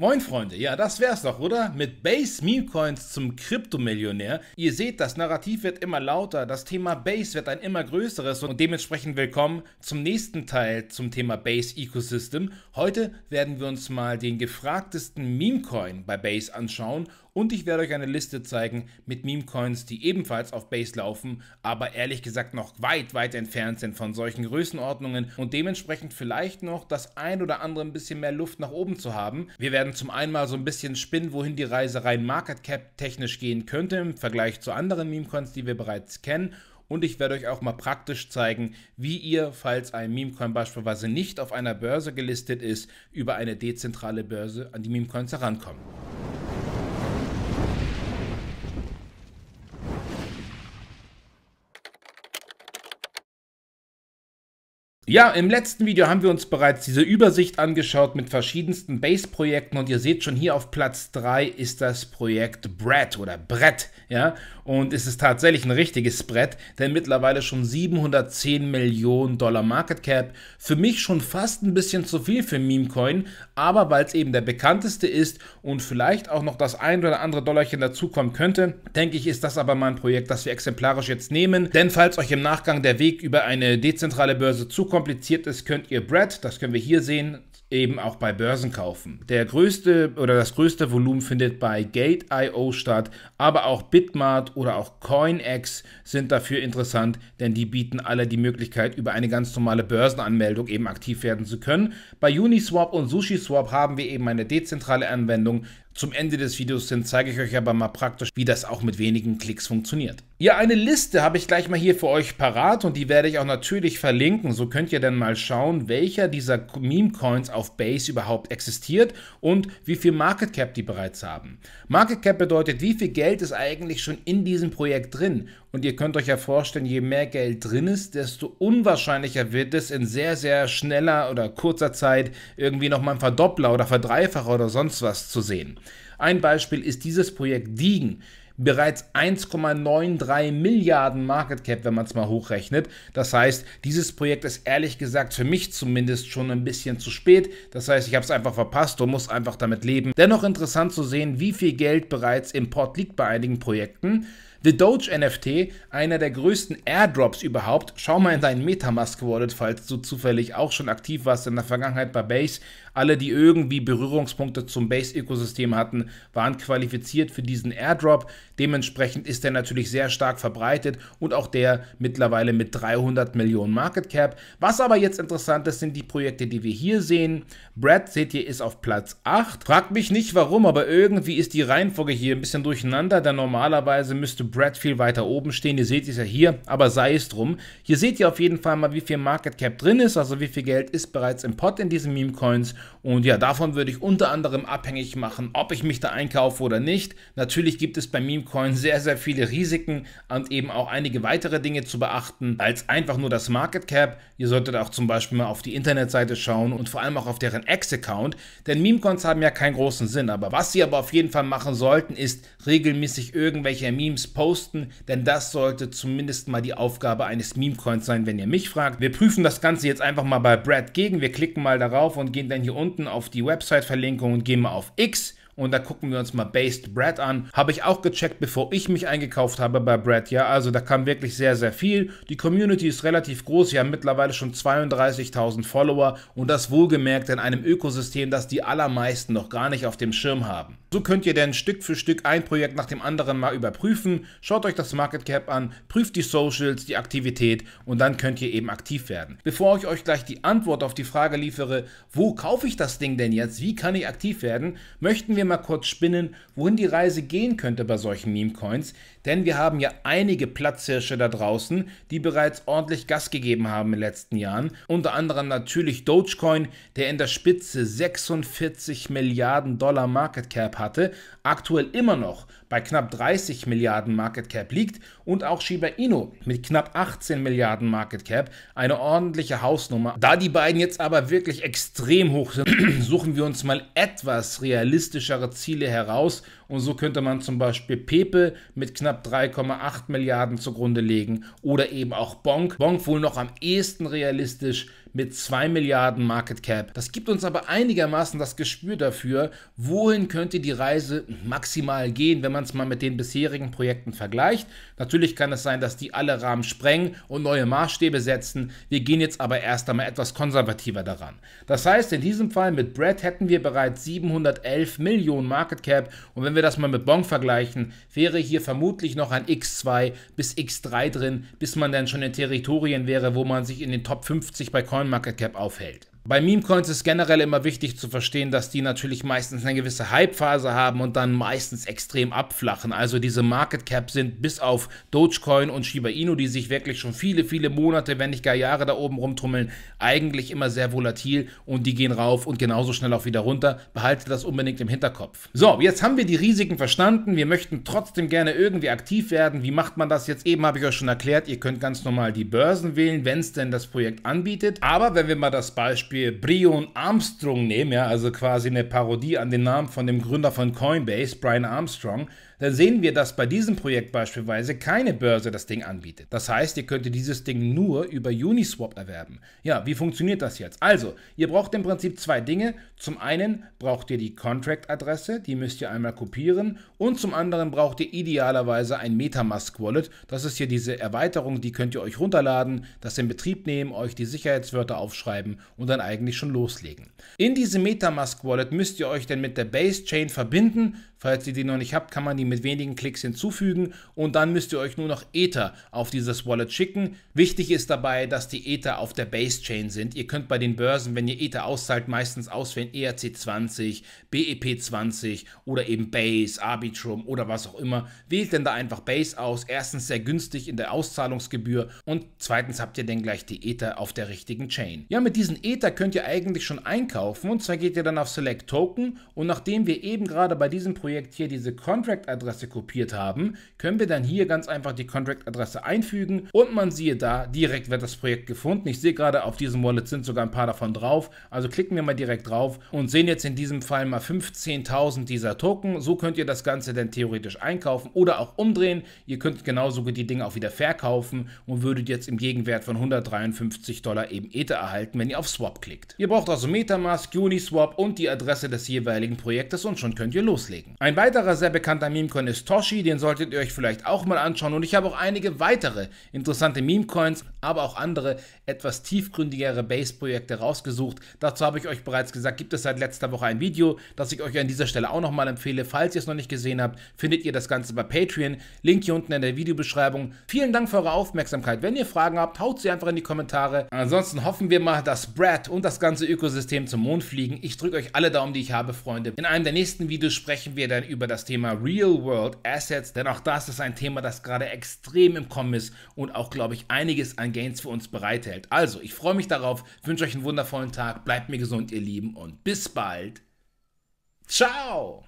Moin Freunde, ja das wär's doch, oder? Mit Base Memecoins zum Kryptomillionär. Ihr seht, das Narrativ wird immer lauter, das Thema Base wird ein immer größeres und dementsprechend willkommen zum nächsten Teil zum Thema Base Ecosystem. Heute werden wir uns mal den gefragtesten Memecoin bei Base anschauen und ich werde euch eine Liste zeigen mit Memecoins, die ebenfalls auf Base laufen, aber ehrlich gesagt noch weit, weit entfernt sind von solchen Größenordnungen und dementsprechend vielleicht noch das ein oder andere ein bisschen mehr Luft nach oben zu haben. Wir werden werden zum einen mal so ein bisschen spinnen, wohin die Reise rein Market Cap technisch gehen könnte im Vergleich zu anderen Meme Coins, die wir bereits kennen. Und ich werde euch auch mal praktisch zeigen, wie ihr, falls ein Memecoin beispielsweise nicht auf einer Börse gelistet ist, über eine dezentrale Börse an die Memecoins herankommt. Ja, im letzten Video haben wir uns bereits diese Übersicht angeschaut mit verschiedensten Base-Projekten und ihr seht schon hier auf Platz 3 ist das Projekt Brett oder Brett, ja, und es ist tatsächlich ein richtiges Brett, denn mittlerweile schon 710 Millionen Dollar Market Cap, für mich schon fast ein bisschen zu viel für Memecoin, aber weil es eben der bekannteste ist und vielleicht auch noch das ein oder andere Dollarchen dazukommen könnte, denke ich, ist das aber mal ein Projekt, das wir exemplarisch jetzt nehmen, denn falls euch im Nachgang der Weg über eine dezentrale Börse zukommt, kompliziert ist, könnt ihr Bread, das können wir hier sehen, eben auch bei Börsen kaufen. Der größte oder das größte Volumen findet bei Gate.io statt, aber auch Bitmart oder auch CoinEx sind dafür interessant, denn die bieten alle die Möglichkeit, über eine ganz normale Börsenanmeldung eben aktiv werden zu können. Bei Uniswap und SushiSwap haben wir eben eine dezentrale Anwendung, zum Ende des Videos hin zeige ich euch aber mal praktisch, wie das auch mit wenigen Klicks funktioniert. Ja, eine Liste habe ich gleich mal hier für euch parat und die werde ich auch natürlich verlinken. So könnt ihr dann mal schauen, welcher dieser Meme-Coins auf Base überhaupt existiert und wie viel Market Cap die bereits haben. Market Cap bedeutet, wie viel Geld ist eigentlich schon in diesem Projekt drin. Und ihr könnt euch ja vorstellen, je mehr Geld drin ist, desto unwahrscheinlicher wird es in sehr, sehr schneller oder kurzer Zeit irgendwie nochmal ein Verdoppler oder Verdreifacher oder sonst was zu sehen. Ein Beispiel ist dieses Projekt Diegen. Bereits 1,93 Milliarden Market Cap, wenn man es mal hochrechnet. Das heißt, dieses Projekt ist ehrlich gesagt für mich zumindest schon ein bisschen zu spät. Das heißt, ich habe es einfach verpasst und muss einfach damit leben. Dennoch interessant zu sehen, wie viel Geld bereits im Port liegt bei einigen Projekten. The Doge NFT, einer der größten Airdrops überhaupt. Schau mal in deinen Metamask Wallet, falls du zufällig auch schon aktiv warst in der Vergangenheit bei Base. Alle, die irgendwie Berührungspunkte zum Base-Ökosystem hatten, waren qualifiziert für diesen Airdrop. Dementsprechend ist er natürlich sehr stark verbreitet und auch der mittlerweile mit 300 Millionen Market Cap. Was aber jetzt interessant ist, sind die Projekte, die wir hier sehen. Brad, seht ihr, ist auf Platz 8. Fragt mich nicht warum, aber irgendwie ist die Reihenfolge hier ein bisschen durcheinander, denn normalerweise müsste zu Brad viel weiter oben stehen. Ihr seht es ja hier, aber sei es drum. Hier seht ihr auf jeden Fall mal, wie viel Market Cap drin ist, also wie viel Geld ist bereits im Pot in diesen Meme Coins. Und ja, davon würde ich unter anderem abhängig machen, ob ich mich da einkaufe oder nicht. Natürlich gibt es bei Meme Coins sehr, sehr viele Risiken und eben auch einige weitere Dinge zu beachten, als einfach nur das Market Cap. Ihr solltet auch zum Beispiel mal auf die Internetseite schauen und vor allem auch auf deren Ex-Account, denn Meme Coins haben ja keinen großen Sinn. Aber was sie aber auf jeden Fall machen sollten, ist regelmäßig irgendwelche Memes posten, denn das sollte zumindest mal die Aufgabe eines Meme-Coins sein, wenn ihr mich fragt. Wir prüfen das Ganze jetzt einfach mal bei Brad gegen. Wir klicken mal darauf und gehen dann hier unten auf die Website-Verlinkung und gehen mal auf X und da gucken wir uns mal Based Bread an. Habe ich auch gecheckt, bevor ich mich eingekauft habe bei Bread. Ja, also da kam wirklich sehr, sehr viel. Die Community ist relativ groß. Wir haben mittlerweile schon 32.000 Follower und das wohlgemerkt in einem Ökosystem, das die allermeisten noch gar nicht auf dem Schirm haben. So könnt ihr denn Stück für Stück ein Projekt nach dem anderen mal überprüfen. Schaut euch das Market Cap an, prüft die Socials, die Aktivität und dann könnt ihr eben aktiv werden. Bevor ich euch gleich die Antwort auf die Frage liefere, wo kaufe ich das Ding denn jetzt? Wie kann ich aktiv werden? Möchten wir mal kurz spinnen, wohin die Reise gehen könnte bei solchen Meme-Coins, denn wir haben ja einige Platzhirsche da draußen, die bereits ordentlich Gas gegeben haben in den letzten Jahren. Unter anderem natürlich Dogecoin, der in der Spitze 46 Milliarden Dollar Market Cap hatte, aktuell immer noch bei knapp 30 Milliarden Market Cap liegt und auch Shiba Inu mit knapp 18 Milliarden Market Cap eine ordentliche Hausnummer. Da die beiden jetzt aber wirklich extrem hoch sind, suchen wir uns mal etwas realistischere Ziele heraus und so könnte man zum Beispiel Pepe mit knapp 3,8 Milliarden zugrunde legen oder eben auch Bonk. Bonk wohl noch am ehesten realistisch mit 2 Milliarden Market Cap. Das gibt uns aber einigermaßen das Gespür dafür, wohin könnte die Reise maximal gehen, wenn man es mal mit den bisherigen Projekten vergleicht. Natürlich kann es sein, dass die alle Rahmen sprengen und neue Maßstäbe setzen. Wir gehen jetzt aber erst einmal etwas konservativer daran. Das heißt, in diesem Fall mit Brad hätten wir bereits 711 Millionen Market Cap und wenn wir das mal mit Bong vergleichen, wäre hier vermutlich noch ein X2 bis X3 drin, bis man dann schon in Territorien wäre, wo man sich in den Top 50 bei Kon CoinMarketCap aufhält. Bei Meme-Coins ist generell immer wichtig zu verstehen, dass die natürlich meistens eine gewisse Hype-Phase haben und dann meistens extrem abflachen. Also diese Market Cap sind bis auf Dogecoin und Shiba Inu, die sich wirklich schon viele, viele Monate, wenn nicht gar Jahre da oben rumtrummeln, eigentlich immer sehr volatil und die gehen rauf und genauso schnell auch wieder runter. Behaltet das unbedingt im Hinterkopf. So, jetzt haben wir die Risiken verstanden. Wir möchten trotzdem gerne irgendwie aktiv werden. Wie macht man das jetzt? Eben habe ich euch schon erklärt, ihr könnt ganz normal die Börsen wählen, wenn es denn das Projekt anbietet. Aber wenn wir mal das Beispiel Beispiel Brion Armstrong nehmen, ja, also quasi eine Parodie an den Namen von dem Gründer von Coinbase, Brian Armstrong, dann sehen wir, dass bei diesem Projekt beispielsweise keine Börse das Ding anbietet. Das heißt, ihr könntet dieses Ding nur über Uniswap erwerben. Ja, wie funktioniert das jetzt? Also, ihr braucht im Prinzip zwei Dinge. Zum einen braucht ihr die Contract-Adresse, die müsst ihr einmal kopieren. Und zum anderen braucht ihr idealerweise ein Metamask-Wallet. Das ist hier diese Erweiterung, die könnt ihr euch runterladen, das in Betrieb nehmen, euch die Sicherheitswörter aufschreiben und dann eigentlich schon loslegen. In diese Metamask Wallet müsst ihr euch denn mit der Base Chain verbinden, Falls ihr die noch nicht habt, kann man die mit wenigen Klicks hinzufügen und dann müsst ihr euch nur noch Ether auf dieses Wallet schicken. Wichtig ist dabei, dass die Ether auf der Base Chain sind. Ihr könnt bei den Börsen, wenn ihr Ether auszahlt, meistens auswählen ERC20, BEP20 oder eben Base, Arbitrum oder was auch immer. Wählt denn da einfach Base aus. Erstens sehr günstig in der Auszahlungsgebühr und zweitens habt ihr dann gleich die Ether auf der richtigen Chain. Ja, mit diesen Ether könnt ihr eigentlich schon einkaufen und zwar geht ihr dann auf Select Token und nachdem wir eben gerade bei diesem Projekt Projekt hier diese Contract-Adresse kopiert haben, können wir dann hier ganz einfach die Contract-Adresse einfügen und man siehe da, direkt wird das Projekt gefunden. Ich sehe gerade, auf diesem Wallet sind sogar ein paar davon drauf, also klicken wir mal direkt drauf und sehen jetzt in diesem Fall mal 15.000 dieser Token. So könnt ihr das Ganze dann theoretisch einkaufen oder auch umdrehen. Ihr könnt genauso die Dinge auch wieder verkaufen und würdet jetzt im Gegenwert von 153 Dollar eben Ether erhalten, wenn ihr auf Swap klickt. Ihr braucht also Metamask, Uniswap und die Adresse des jeweiligen Projektes und schon könnt ihr loslegen. Ein weiterer sehr bekannter Meme-Coin ist Toshi, den solltet ihr euch vielleicht auch mal anschauen und ich habe auch einige weitere interessante Meme-Coins, aber auch andere etwas tiefgründigere Base-Projekte rausgesucht. Dazu habe ich euch bereits gesagt, gibt es seit letzter Woche ein Video, das ich euch an dieser Stelle auch nochmal empfehle. Falls ihr es noch nicht gesehen habt, findet ihr das Ganze bei Patreon. Link hier unten in der Videobeschreibung. Vielen Dank für eure Aufmerksamkeit. Wenn ihr Fragen habt, haut sie einfach in die Kommentare. Ansonsten hoffen wir mal, dass Brad und das ganze Ökosystem zum Mond fliegen. Ich drücke euch alle Daumen, die ich habe, Freunde. In einem der nächsten Videos sprechen wir dann über das Thema Real World Assets, denn auch das ist ein Thema, das gerade extrem im Kommen ist und auch, glaube ich, einiges an Gains für uns bereithält. Also, ich freue mich darauf, wünsche euch einen wundervollen Tag, bleibt mir gesund, ihr Lieben, und bis bald. Ciao!